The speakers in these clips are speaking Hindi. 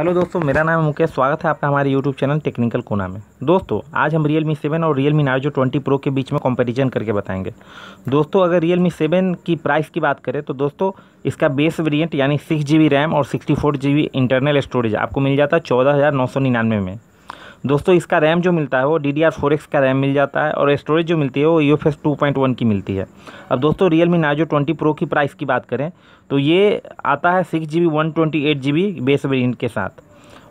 हेलो दोस्तों मेरा नाम है मुकेश स्वागत है आपका हमारे यूट्यूब चैनल टेक्निकल कोना में दोस्तों आज हम रियल मी सेवन और Realme Narzo twenty Pro के बीच में कंपैरिजन करके बताएंगे दोस्तों अगर रियल मी सेवन की प्राइस की बात करें तो दोस्तों इसका बेस वेरिएंट यानी सिक्स जी रैम और सिक्सटी फोर इंटरनल स्टोरेज आपको मिल जाता है चौदह में दोस्तों इसका रैम जो मिलता है वो D D R four X का रैम मिल जाता है और स्टोरेज जो मिलती है वो U F S two point one की मिलती है अब दोस्तों Realme Narzo twenty pro की प्राइस की बात करें तो ये आता है six G B one twenty eight G B base variant के साथ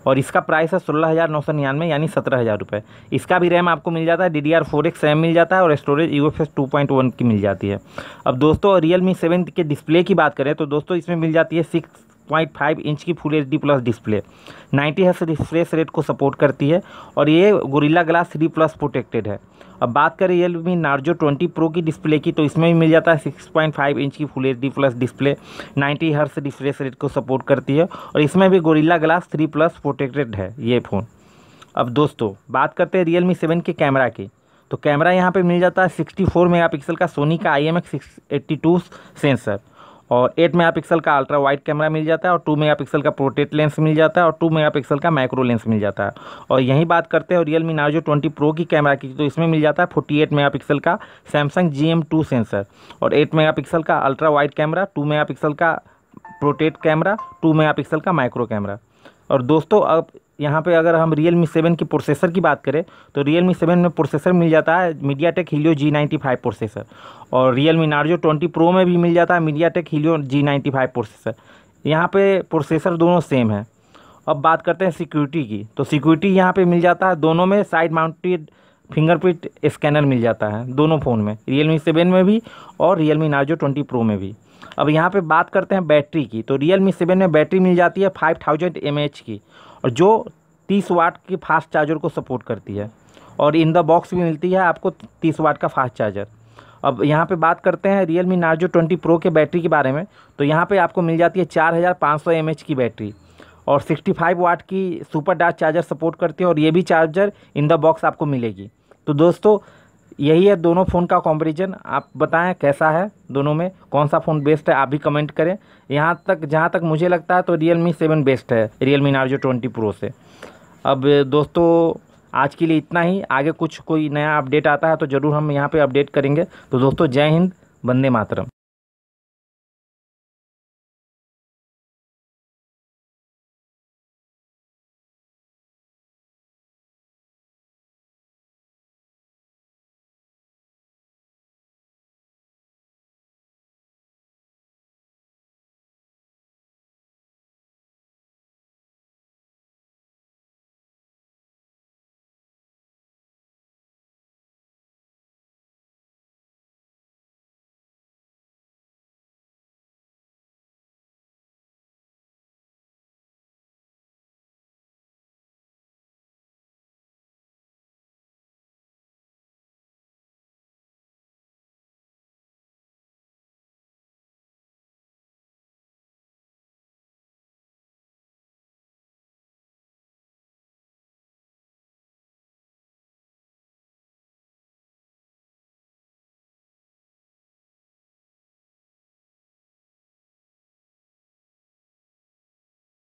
और इसका प्राइस है सोलह हज़ार नौ सौ निन्यानवे यानी सत्रह हज़ार रुपये इसका भी रैम आपको मिल जाता है D D R four X RAM मिल जाता है और storage U F S two point one की मिल जाती है अब दोस्तों रियल मी सेवन के डिस्प्ले की बात करें तो दोस्तों इसमें मिल जाती है सिक्स पॉइंट फाइव इंच की full H plus display ninety hertz refresh rate को सपोर्ट करती है और ये Gorilla glass three plus protected है अब बात करें real Realme Narzo twenty pro की डिस्प्ले की तो इसमें भी मिल जाता है सिक्स पॉइंट फाइव इंच की full H plus display ninety hertz refresh rate को सपोर्ट करती है और इसमें भी gorilla glass three plus protected है ये फ़ोन अब दोस्तों बात करते हैं रियल मी सेवन के कैमरा की तो कैमरा यहाँ पे मिल जाता है 64 मेगापिक्सल का सोनी का आई एम एक्स सेंसर और 8 मेगापिक्सल का अल्ट्रा वाइड कैमरा मिल जाता है और 2 मेगापिक्सल का प्रोटेट लेंस मिल जाता है और 2 मेगापिक्सल का माइक्रो लेंस मिल जाता है और यही बात करते हैं Realme Narzo twenty pro की कैमरा की तो इसमें मिल जाता है 48 मेगापिक्सल का सैमसंग जी सेंसर और 8 मेगापिक्सल का अल्ट्रा वाइड कैमरा 2 मेगापिक्सल का प्रोटेट कैमरा 2 मेगापिक्सल का माइक्रो कैमरा और दोस्तों अब यहाँ पे अगर हम रियल मी सेवन की प्रोसेसर की बात करें तो रियल मी सेवन में प्रोसेसर मिल जाता है MediaTek Helio G ninety five processor और Realme Narzo twenty Pro में भी मिल जाता है MediaTek Helio G ninety five processor यहाँ पे प्रोसेसर दोनों सेम है अब बात करते हैं सिक्योरिटी की तो सिक्योरिटी यहाँ पर मिल जाता है दोनों में साइड माउंटेड फिंगरप्रिंट स्कैनर मिल जाता है दोनों फ़ोन में रियल मी सेवन में भी और Realme Narzo twenty Pro में भी अब यहाँ पे बात करते हैं बैटरी की तो रियल मी सेवन में बैटरी मिल जाती है फाइव थाउजेंड एम एच की और जो तीस वाट की फास्ट चार्जर को सपोर्ट करती है और इन द बॉक्स भी मिलती है आपको तीस वाट का फास्ट चार्जर अब यहाँ पे बात करते हैं Realme Narzo twenty Pro के बैटरी के बारे में तो यहाँ पे आपको मिल जाती है चार हज़ार पाँच सौ एम एच की बैटरी और सिक्सटी फाइव वाट की सुपर डार्ज चार्जर सपोर्ट करती है और ये भी चार्जर इन द बॉक्स आपको मिलेगी तो दोस्तों यही है दोनों फ़ोन का कॉम्पेरिजन आप बताएं कैसा है दोनों में कौन सा फ़ोन बेस्ट है आप भी कमेंट करें यहाँ तक जहाँ तक मुझे लगता है तो रियल मी सेवन बेस्ट है Realme Narzo twenty Pro से अब दोस्तों आज के लिए इतना ही आगे कुछ कोई नया अपडेट आता है तो ज़रूर हम यहाँ पर अपडेट करेंगे तो दोस्तों जय हिंद वंदे मातरम